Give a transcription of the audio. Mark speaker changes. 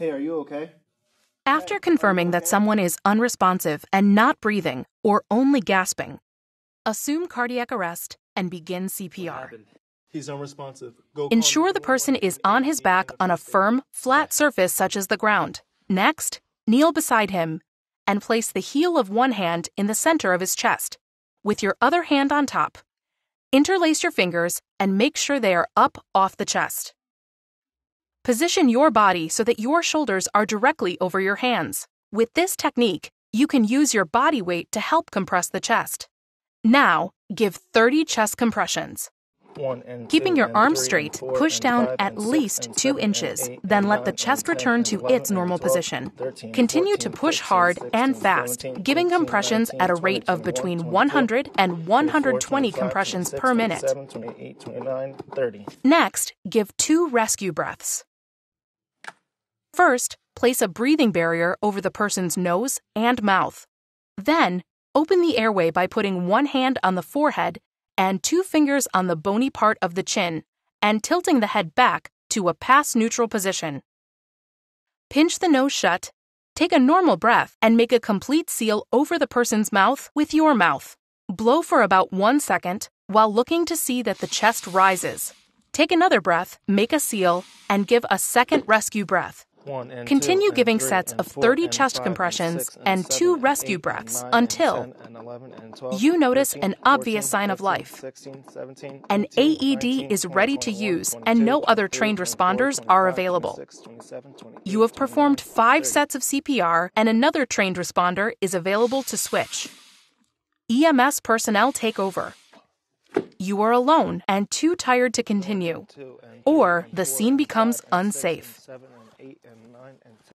Speaker 1: Hey, are you okay? After confirming that someone is unresponsive and not breathing or only gasping, assume cardiac arrest and begin CPR. He's unresponsive. Go Ensure the person is on his back on a firm, flat surface such as the ground. Next, kneel beside him and place the heel of one hand in the center of his chest, with your other hand on top. Interlace your fingers and make sure they are up off the chest. Position your body so that your shoulders are directly over your hands. With this technique, you can use your body weight to help compress the chest. Now, give 30 chest compressions. Keeping your arms straight, push down at least 2 inches, then let the chest return to its normal position. Continue to push hard and fast, giving compressions at a rate of between 100 and 120 compressions per minute. Next, give two rescue breaths. First, place a breathing barrier over the person's nose and mouth. Then, open the airway by putting one hand on the forehead and two fingers on the bony part of the chin and tilting the head back to a pass neutral position. Pinch the nose shut, take a normal breath, and make a complete seal over the person's mouth with your mouth. Blow for about one second while looking to see that the chest rises. Take another breath, make a seal, and give a second rescue breath. Continue giving sets of 30 chest compressions and two rescue breaths until you notice an obvious sign of life. An AED is ready to use and no other trained responders are available. You have performed five sets of CPR and another trained responder is available to switch. EMS personnel take over you are alone and too tired to continue, or the scene becomes unsafe. 8 and 9 and 10.